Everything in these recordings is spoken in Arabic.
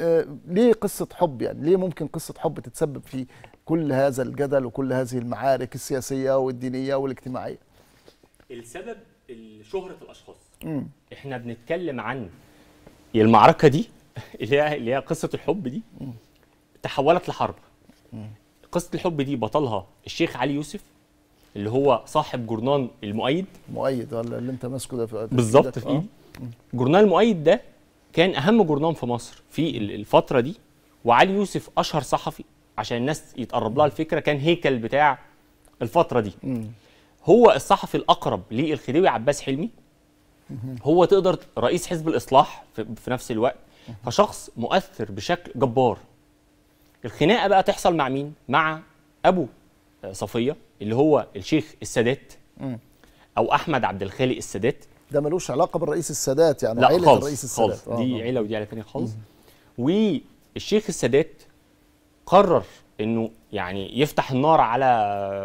آه، ليه قصة حب يعني ليه ممكن قصة حب تتسبب في كل هذا الجدل وكل هذه المعارك السياسية والدينية والاجتماعية السبب شهرة الأشخاص م. احنا بنتكلم عن المعركة دي اللي هي اللي هي قصة الحب دي م. تحولت لحرب م. قصة الحب دي بطلها الشيخ علي يوسف اللي هو صاحب جورنان المؤيد مؤيد ولا اللي انت ماسكه ده بالظبط في ايدي آه. جورنان المؤيد ده كان اهم جورنان في مصر في الفتره دي وعلي يوسف اشهر صحفي عشان الناس يتقرب لها الفكره كان هيكل بتاع الفتره دي هو الصحفي الاقرب للخديوي عباس حلمي هو تقدر رئيس حزب الاصلاح في نفس الوقت فشخص مؤثر بشكل جبار الخناقه بقى تحصل مع مين مع ابو صفيه اللي هو الشيخ السادات او احمد عبد الخالق السادات ده ملوش علاقه بالرئيس السادات يعني لا عيله خالص الرئيس السادات خالص آه، دي آه. عيله ودي عيله ثانيه خالص والشيخ السادات قرر انه يعني يفتح النار على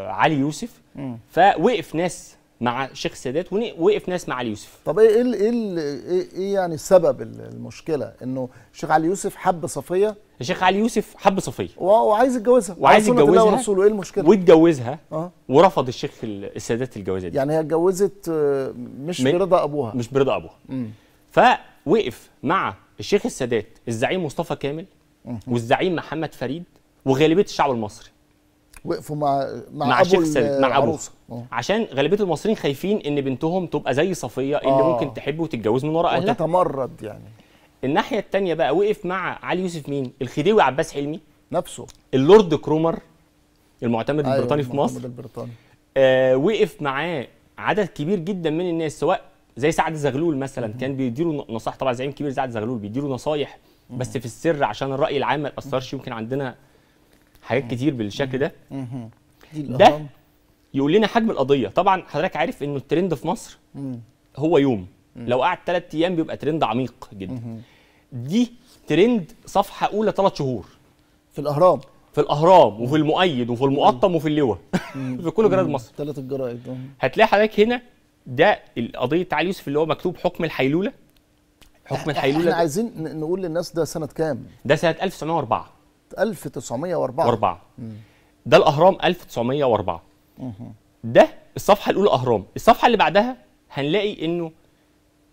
علي يوسف مم. فوقف ناس مع شيخ السادات ووقف ناس مع علي يوسف طب ايه ايه إيه, ايه, إيه يعني سبب المشكله انه الشيخ علي يوسف حب صفيه الشيخ علي يوسف حب صفيه وعايز يتجوزها وعايز يتجوزها ورسوله ايه المشكله واتجوزها أه؟ ورفض الشيخ السادات الجوازه دي يعني هي اتجوزت آه، مش برضا ابوها مش برضا ابوها مم. فوقف مع الشيخ السادات الزعيم مصطفى كامل والزعيم محمد فريد وغالبيه الشعب المصري وقفوا مع مع, مع ابو سل... مع ابوه آه. عشان غالبيه المصريين خايفين ان بنتهم تبقى زي صفيه اللي آه. ممكن تحب وتتجوز من وراء اهلها وتتمرد يعني الناحيه الثانيه بقى وقف مع علي يوسف مين الخديوي عباس حلمي نفسه اللورد كرومر المعتمد أيوة البريطاني في مصر البريطاني. آه وقف معاه عدد كبير جدا من الناس سواء زي سعد زغلول مثلا مم. كان بيديله نصائح طبعا زعيم كبير سعد زغلول بيديله نصايح بس في السر عشان الراي العام ما يتاثرش يمكن عندنا حاجات كتير بالشكل ده ده يقول لنا حجم القضيه طبعا حضرتك عارف انه الترند في مصر هو يوم لو قعد ثلاث ايام بيبقى ترند عميق جدا دي ترند صفحه اولى ثلاث شهور في الاهرام في الاهرام وفي المؤيد وفي المقطم وفي اللواء في كل جرائد مصر ثلاث الجرائد هتلاقي حضرتك هنا ده قضيه علي يوسف اللي هو مكتوب حكم الحيلوله حكم الحيلوله احنا عايزين نقول للناس ده سنه كام ده سنه 1904 1904 4 ده الاهرام 1904 ده الصفحه الاولى اهرام الصفحه اللي بعدها هنلاقي انه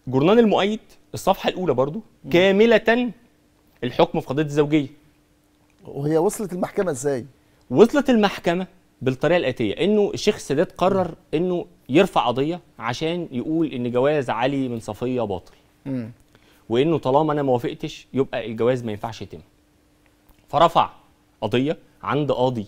جورنان المؤيد الصفحه الاولى برضو كامله الحكم في قضيه الزوجيه وهي وصلت المحكمه ازاي وصلت المحكمه بالطريقه الاتيه انه الشيخ السادات قرر انه يرفع قضيه عشان يقول ان جواز علي من صفيه باطل وانه طالما انا ما وافقتش يبقى الجواز ما ينفعش يتم فرفع قضيه عند قاضي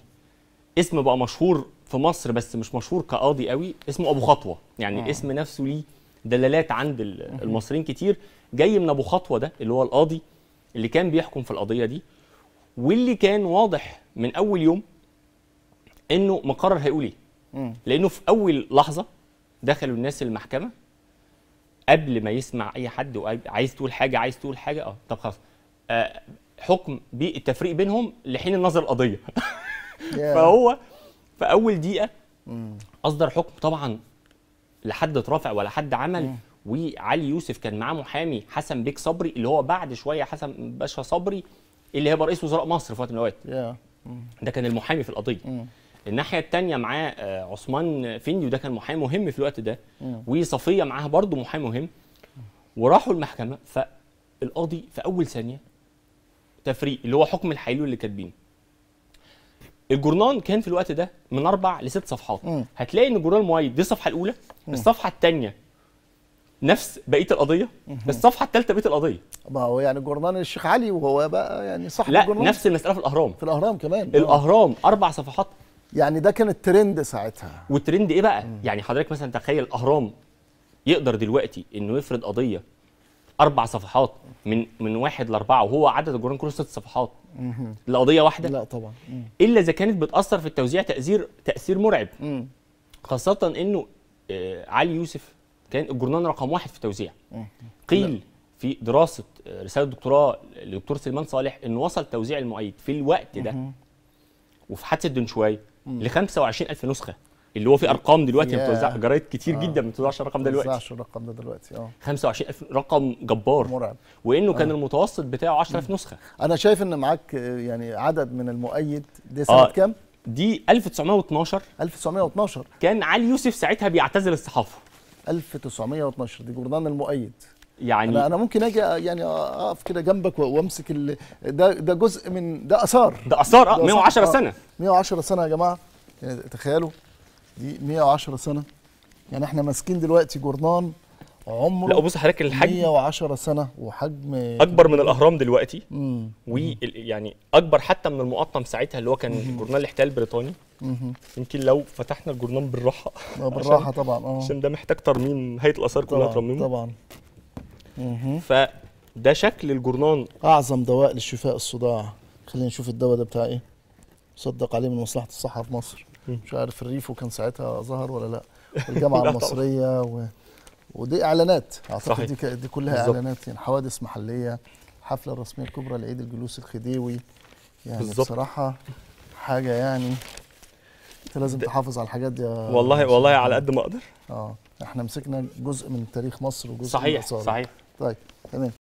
اسم بقى مشهور في مصر بس مش مشهور كقاضي قوي اسمه ابو خطوه يعني آه. اسم نفسه ليه دلالات عند المصريين كتير جاي من ابو خطوه ده اللي هو القاضي اللي كان بيحكم في القضيه دي واللي كان واضح من اول يوم انه مقرر هيقول ايه لانه في اول لحظه دخلوا الناس المحكمه قبل ما يسمع اي حد وعايز تقول حاجه عايز تقول حاجه اه طب خلاص آه، حكم بالتفريق بينهم لحين النظر القضيه فهو في اول دقيقه اصدر حكم طبعا لحد اترافع ولا حد عمل وعلي يوسف كان معاه محامي حسن بيك صبري اللي هو بعد شويه حسن باشا صبري اللي هيبقى رئيس وزراء مصر في وقت من الاوقات ده كان المحامي في القضيه الناحيه التانية معاه آه، عثمان فندي وده كان محامي مهم في الوقت ده وصفيه معاها برضه محامي مهم وراحوا المحكمه فالقاضي في اول ثانيه تفريق اللي هو حكم الحيلول اللي كاتبينه الجورنان كان في الوقت ده من اربع لست صفحات م. هتلاقي ان الجورنال المؤيد دي الصفحه الاولى م. الصفحه الثانيه نفس بقيه القضيه م. الصفحه الثالثه بقيه القضيه ما هو يعني جورنان الشيخ علي وهو بقى يعني صاحب لا الجورنان. نفس المساله في الاهرام في الاهرام كمان آه. الاهرام اربع صفحات يعني ده كان الترند ساعتها والترند ايه بقى م. يعني حضرتك مثلا تخيل الاهرام يقدر دلوقتي انه يفرض قضيه اربع صفحات من من واحد لاربعه وهو عدد الجرعان كله ست صفحات لقضيه واحده لا طبعا الا اذا كانت بتاثر في التوزيع تاثير تاثير مرعب خاصه انه آه، علي يوسف كان الجرنان رقم واحد في التوزيع قيل في دراسه آه، رساله دكتوراه للدكتور سلمان صالح انه وصل توزيع المؤيد في الوقت ده وفي حادثه دنشواي ل 25000 نسخه اللي هو في ارقام دلوقتي بتوزع جرايد كتير آه. جدا ما بتوزعش الرقم ده دلوقتي ما بتوزعش الرقم ده دلوقتي اه 25000 رقم جبار مرعب وانه آه. كان المتوسط بتاعه 10000 نسخه انا شايف ان معاك آه، يعني عدد من المؤيد دي آه، سنه آه. كام؟ دي 1912 1912 كان علي يوسف ساعتها بيعتزل الصحافه 1912 دي جورنان المؤيد يعني انا, أنا ممكن اجي آه، يعني اقف كده جنبك وامسك ال... ده ده جزء من ده اثار ده اثار 110 سنه 110 سنه يا جماعه يعني تخيلوا دي 110 سنه يعني احنا ماسكين دلوقتي جورنان عمره لا بص حضرتك الحجم 110 سنه وحجم اكبر من الاهرام دلوقتي ويعني اكبر حتى من المقطم ساعتها اللي هو كان جورنال الاحتلال البريطاني يمكن لو فتحنا الجورنان بالراحه آه، بالراحه طبعا اه عشان ده محتاج ترميم هيئه الاثار كلها ترميمه طبعا فده شكل الجورنان اعظم دواء للشفاء الصداع خلينا نشوف الدواء ده بتاع ايه صدق عليه من مصلحه الصحه في مصر مش عارف الريفو كان ساعتها ظهر ولا لا والجامعه المصريه و... ودي اعلانات اعتقد صحيح. دي, كلها بالزبط. اعلانات يعني حوادث محليه الحفله الرسميه الكبرى لعيد الجلوس الخديوي يعني بالزبط. بصراحه حاجه يعني انت لازم تحافظ على الحاجات دي والله مصر. والله على قد ما اقدر اه احنا مسكنا جزء من تاريخ مصر وجزء صحيح من صحيح طيب تمام